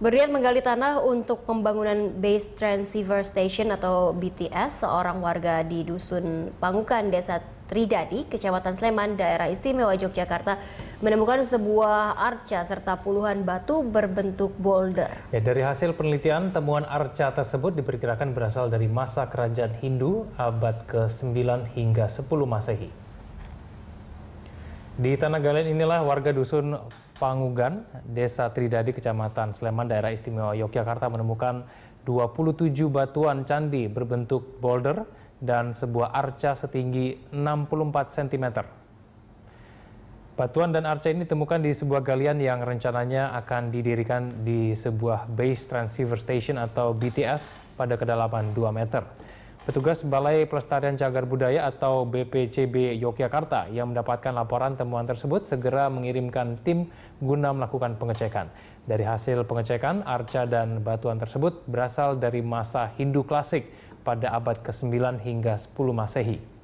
Berian menggali tanah untuk pembangunan Base Transceiver Station atau BTS, seorang warga di Dusun Pangukan, Desa Tridadi, Kecamatan Sleman, Daerah Istimewa Yogyakarta, menemukan sebuah arca serta puluhan batu berbentuk boulder. Ya, dari hasil penelitian, temuan arca tersebut diperkirakan berasal dari masa kerajaan Hindu abad ke-9 hingga 10 Masehi. Di Tanah Galen inilah warga dusun Pangugan, Desa Tridadi, Kecamatan Sleman, Daerah Istimewa Yogyakarta menemukan 27 batuan candi berbentuk boulder dan sebuah arca setinggi 64 cm. Batuan dan arca ini ditemukan di sebuah galian yang rencananya akan didirikan di sebuah Base Transceiver Station atau BTS pada kedalaman 2 meter. Petugas Balai Pelestarian Cagar Budaya atau BPCB Yogyakarta yang mendapatkan laporan temuan tersebut segera mengirimkan tim guna melakukan pengecekan. Dari hasil pengecekan, arca dan batuan tersebut berasal dari masa Hindu klasik pada abad ke-9 hingga 10 Masehi.